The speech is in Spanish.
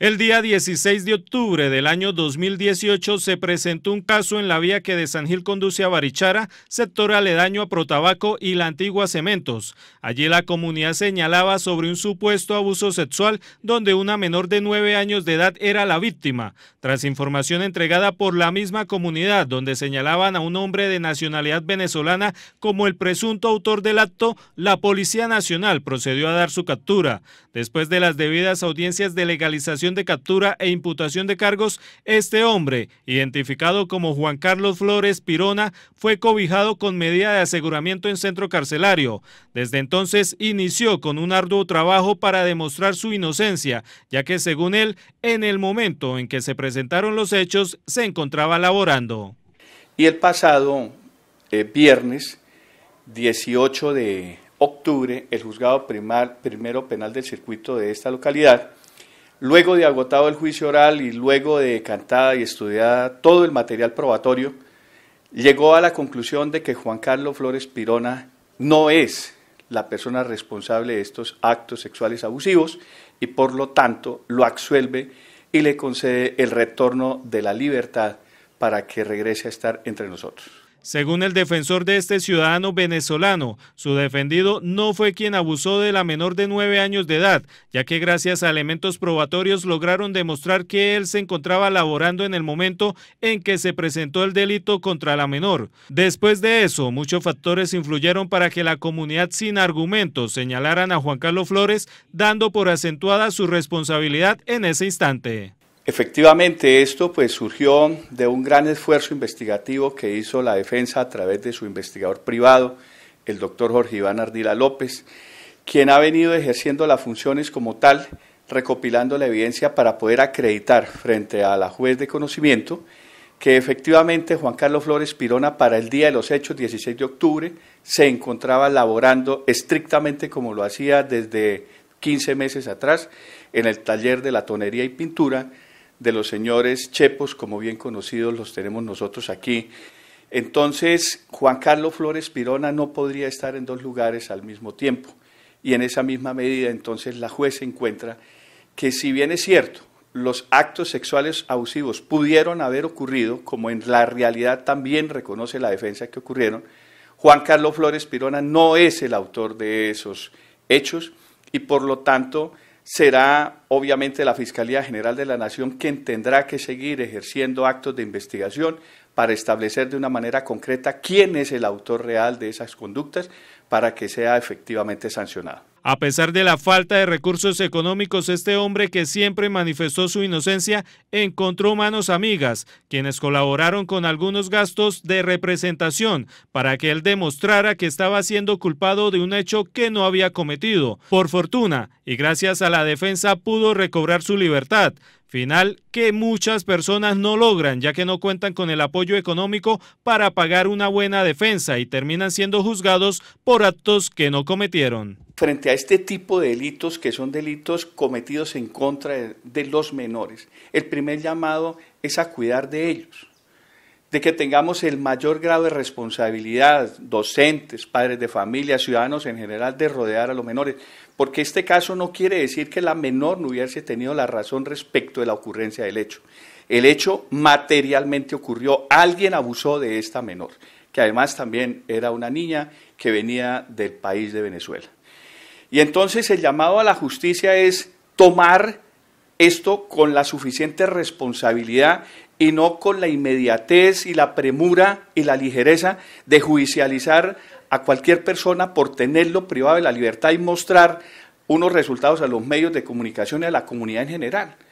El día 16 de octubre del año 2018 se presentó un caso en la vía que de San Gil conduce a Barichara, sector aledaño a Protabaco y la antigua Cementos. Allí la comunidad señalaba sobre un supuesto abuso sexual donde una menor de 9 años de edad era la víctima. Tras información entregada por la misma comunidad donde señalaban a un hombre de nacionalidad venezolana como el presunto autor del acto, la Policía Nacional procedió a dar su captura. Después de las debidas audiencias de legalización de captura e imputación de cargos, este hombre, identificado como Juan Carlos Flores Pirona, fue cobijado con medida de aseguramiento en centro carcelario. Desde entonces inició con un arduo trabajo para demostrar su inocencia, ya que según él, en el momento en que se presentaron los hechos, se encontraba laborando. Y el pasado eh, viernes 18 de octubre, el juzgado primar, primero penal del circuito de esta localidad Luego de agotado el juicio oral y luego de cantada y estudiada todo el material probatorio, llegó a la conclusión de que Juan Carlos Flores Pirona no es la persona responsable de estos actos sexuales abusivos y por lo tanto lo absuelve y le concede el retorno de la libertad para que regrese a estar entre nosotros. Según el defensor de este ciudadano venezolano, su defendido no fue quien abusó de la menor de nueve años de edad, ya que gracias a elementos probatorios lograron demostrar que él se encontraba laborando en el momento en que se presentó el delito contra la menor. Después de eso, muchos factores influyeron para que la comunidad sin argumentos señalaran a Juan Carlos Flores, dando por acentuada su responsabilidad en ese instante. Efectivamente, esto pues surgió de un gran esfuerzo investigativo que hizo la defensa a través de su investigador privado, el doctor Jorge Iván Ardila López, quien ha venido ejerciendo las funciones como tal, recopilando la evidencia para poder acreditar frente a la juez de conocimiento que efectivamente Juan Carlos Flores Pirona para el día de los hechos, 16 de octubre, se encontraba laborando estrictamente como lo hacía desde 15 meses atrás en el taller de la tonería y pintura, de los señores Chepos, como bien conocidos los tenemos nosotros aquí. Entonces, Juan Carlos Flores Pirona no podría estar en dos lugares al mismo tiempo. Y en esa misma medida, entonces, la juez encuentra que si bien es cierto, los actos sexuales abusivos pudieron haber ocurrido, como en la realidad también reconoce la defensa que ocurrieron, Juan Carlos Flores Pirona no es el autor de esos hechos y por lo tanto será obviamente la Fiscalía General de la Nación quien tendrá que seguir ejerciendo actos de investigación para establecer de una manera concreta quién es el autor real de esas conductas para que sea efectivamente sancionado. A pesar de la falta de recursos económicos, este hombre que siempre manifestó su inocencia encontró manos amigas, quienes colaboraron con algunos gastos de representación para que él demostrara que estaba siendo culpado de un hecho que no había cometido. Por fortuna, y gracias a la defensa pudo recobrar su libertad, final que muchas personas no logran ya que no cuentan con el apoyo económico para pagar una buena defensa y terminan siendo juzgados por actos que no cometieron frente a este tipo de delitos que son delitos cometidos en contra de, los menores. El primer llamado es a cuidar de ellos, de que tengamos el mayor grado de responsabilidad, docentes, padres de familia, ciudadanos en general, de rodear a los menores, porque este caso no quiere decir que la menor no hubiese tenido la razón respecto de la ocurrencia del hecho. El hecho materialmente ocurrió, alguien abusó de esta menor, que además también era una niña que venía del país de Venezuela. Y entonces el llamado a la justicia es tomar esto con la suficiente responsabilidad y no con la inmediatez y la premura y la ligereza de judicializar a cualquier persona por tenerlo privado de la libertad y mostrar unos resultados a los medios de comunicación y a la comunidad en general.